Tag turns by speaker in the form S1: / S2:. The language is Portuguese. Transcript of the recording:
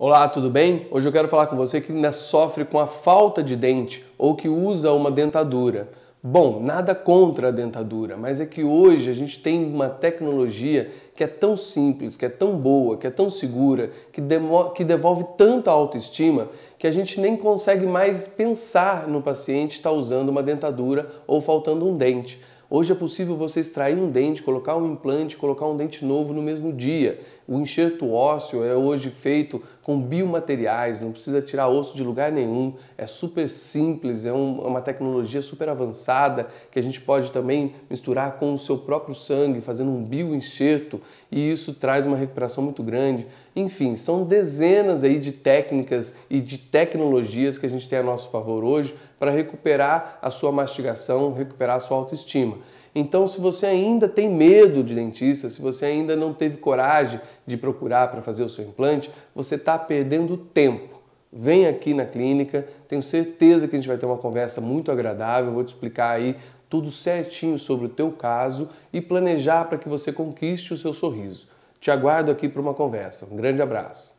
S1: Olá, tudo bem? Hoje eu quero falar com você que ainda sofre com a falta de dente ou que usa uma dentadura. Bom, nada contra a dentadura, mas é que hoje a gente tem uma tecnologia que é tão simples, que é tão boa, que é tão segura, que, que devolve tanta autoestima que a gente nem consegue mais pensar no paciente estar usando uma dentadura ou faltando um dente. Hoje é possível você extrair um dente, colocar um implante, colocar um dente novo no mesmo dia. O enxerto ósseo é hoje feito com biomateriais, não precisa tirar osso de lugar nenhum, é super simples, é, é uma tecnologia super avançada que a gente pode também misturar com o seu próprio sangue, fazendo um bioenxerto e isso traz uma recuperação muito grande. Enfim, são dezenas aí de técnicas e de tecnologias que a gente tem a nosso favor hoje para recuperar a sua mastigação, recuperar a sua autoestima. Então, se você ainda tem medo de dentista, se você ainda não teve coragem de procurar para fazer o seu implante, você está perdendo tempo. Vem aqui na clínica, tenho certeza que a gente vai ter uma conversa muito agradável, vou te explicar aí tudo certinho sobre o teu caso e planejar para que você conquiste o seu sorriso. Te aguardo aqui para uma conversa. Um grande abraço.